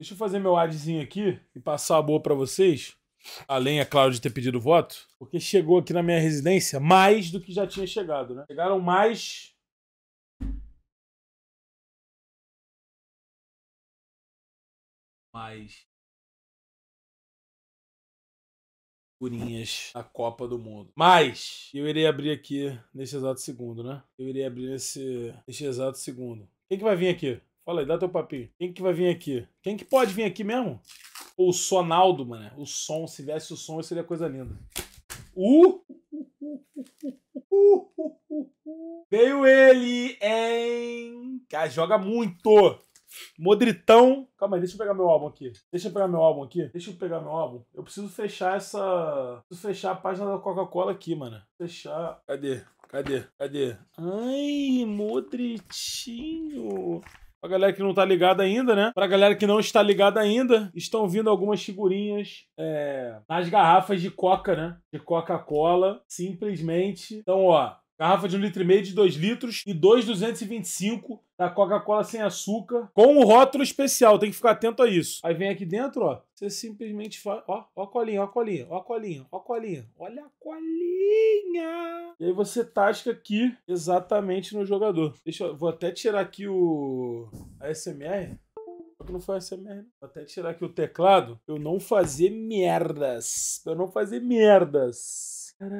Deixa eu fazer meu adzinho aqui e passar a boa para vocês. Além, é claro, de ter pedido voto. Porque chegou aqui na minha residência mais do que já tinha chegado, né? Chegaram mais mais figurinhas da Copa do Mundo. Mas eu irei abrir aqui nesse exato segundo, né? Eu irei abrir nesse, nesse exato segundo. Quem que vai vir aqui? Fala aí, dá teu papinho. Quem que vai vir aqui? Quem que pode vir aqui mesmo? O Sonaldo, mano. O som, se viesse o som, seria coisa linda. Uh! Veio ele hein? Cara, joga muito! Modritão. Calma aí, deixa eu pegar meu álbum aqui. Deixa eu pegar meu álbum aqui. Deixa eu pegar meu álbum. Eu preciso fechar essa. Preciso fechar a página da Coca-Cola aqui, mano. Fechar. Cadê? Cadê? Cadê? Ai, Modritinho. Pra galera que não tá ligada ainda, né? Pra galera que não está ligada ainda, estão vindo algumas figurinhas é, nas garrafas de coca, né? De Coca-Cola, simplesmente. Então, ó, garrafa de 1,5 um litro e meio de 2 litros e 2,225 da Coca-Cola sem açúcar, com o um rótulo especial, tem que ficar atento a isso. Aí vem aqui dentro, ó, você simplesmente faz, ó, ó a colinha, ó a colinha, ó a colinha, ó a colinha, olha a colinha! E aí você tasca aqui exatamente no jogador. Deixa eu, vou até tirar aqui o a SMR. Só que não foi a SMR. Né? Vou até tirar aqui o teclado. Eu não fazer merdas. Eu não fazer merdas. Calma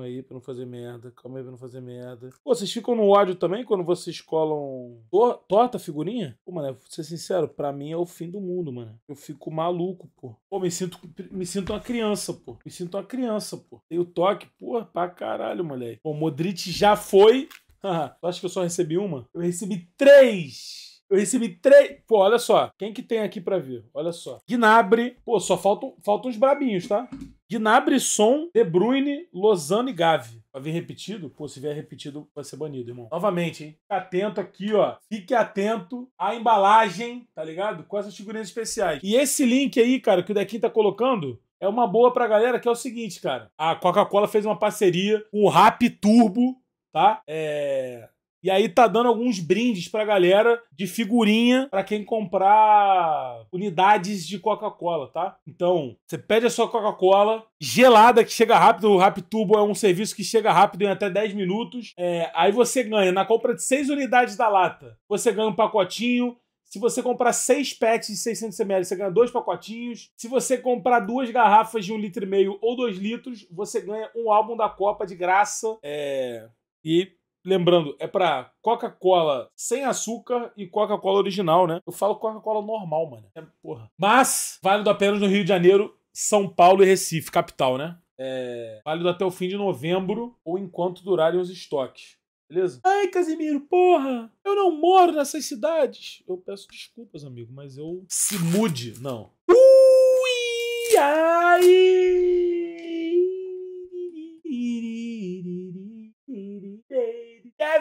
aí pra não fazer merda. Calma aí pra não fazer merda. Pô, vocês ficam no ódio também quando vocês colam tor torta figurinha? Pô, mano, vou ser sincero, pra mim é o fim do mundo, mano. Eu fico maluco, pô. Pô, me sinto, me sinto uma criança, pô. Me sinto uma criança, pô. Tem o toque, pô, pra caralho, moleque. Pô, Modric já foi. tu acha que eu só recebi uma? Eu recebi três! Eu recebi três. Pô, olha só. Quem que tem aqui para ver? Olha só. Gnabry. Pô, só faltam, faltam uns brabinhos, tá? Gnabry, Son, De Bruyne, Lozano e Gavi. Vai vir repetido? Pô, se vier repetido, vai ser banido, irmão. Novamente, hein? Fique atento aqui, ó. Fique atento à embalagem, tá ligado? Com essas figurinhas especiais. E esse link aí, cara, que o Dequim tá colocando, é uma boa pra galera, que é o seguinte, cara. A Coca-Cola fez uma parceria com o Rap Turbo, tá? É... E aí tá dando alguns brindes pra galera de figurinha para quem comprar unidades de Coca-Cola, tá? Então, você pede a sua Coca-Cola gelada que chega rápido, o Rap Turbo é um serviço que chega rápido em até 10 minutos. É, aí você ganha na compra de 6 unidades da lata. Você ganha um pacotinho, se você comprar seis pets de 600 ml, você ganha dois pacotinhos. Se você comprar duas garrafas de um litro e meio ou dois litros, você ganha um álbum da Copa de graça. É... E Lembrando, é pra Coca-Cola sem açúcar e Coca-Cola original, né? Eu falo Coca-Cola normal, mano. É, porra. Mas, válido apenas no Rio de Janeiro, São Paulo e Recife, capital, né? É, válido até o fim de novembro ou enquanto durarem os estoques. Beleza? Ai, Casimiro, porra! Eu não moro nessas cidades! Eu peço desculpas, amigo, mas eu. Se mude! Não. Ui! Ai!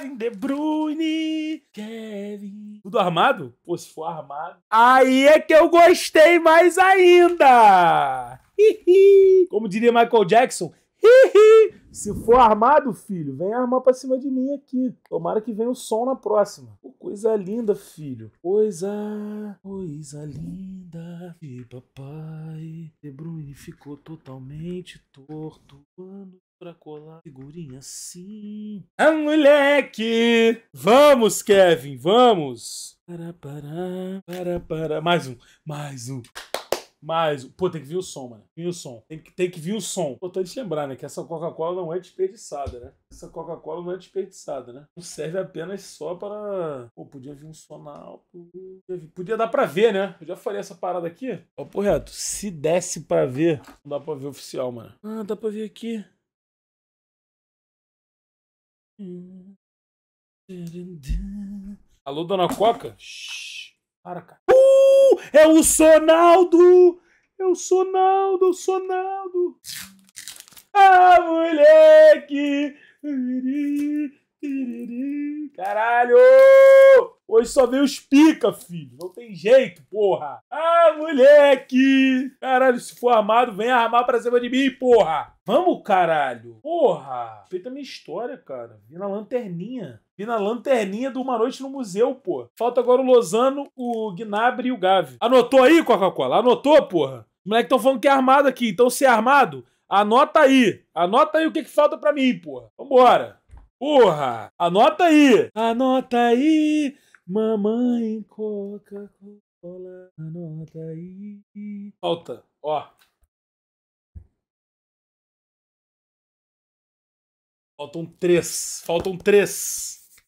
Kevin De Bruyne, Kevin. Tudo armado? Pô, se for armado. Aí é que eu gostei mais ainda! Hihi. Como diria Michael Jackson, hihi. Se for armado, filho, vem armar pra cima de mim aqui. Tomara que venha o som na próxima. coisa linda, filho. Coisa, coisa linda. E papai, De Bruyne ficou totalmente torto. Mano pra colar figurinha sim. Ah, moleque! Vamos, Kevin, vamos! Para, para, para, para. Mais um, mais um. um, pô, tem que vir o som, mano. Vir o som. Tem que, tem que vir o som. Importante lembrar, né? Que essa Coca-Cola não é desperdiçada, né? Essa Coca-Cola não é desperdiçada, né? Não serve apenas só para. Pô, podia vir um som alto. Podia, dar pra ver, né? Eu já falei essa parada aqui. Ó, reto. Se desse pra ver, não dá pra ver oficial, mano. Ah, dá pra ver aqui. Hum. Alô, dona Coca? Shhh. Para, cara. Uh, é o Sonaldo! É o Sonaldo, o Sonaldo! Ah, moleque! Caralho! Hoje só veio os pica, filho. Não tem jeito, porra. Ah, moleque! Caralho, se for armado, vem armar pra cima de mim, porra! Vamos, caralho! Porra! feita a minha história, cara. Vi na lanterninha. Vi na lanterninha do Uma Noite no Museu, pô. Falta agora o Lozano, o Gnabry e o Gavi. Anotou aí, Coca-Cola? Anotou, porra? Os moleques estão falando que é armado aqui. Então, se é armado, anota aí. Anota aí o que, que falta pra mim, porra. Vambora. Porra! Anota aí! Anota aí! Mamãe Coca-Cola, anota aí. Falta, ó. Faltam três. Faltam três.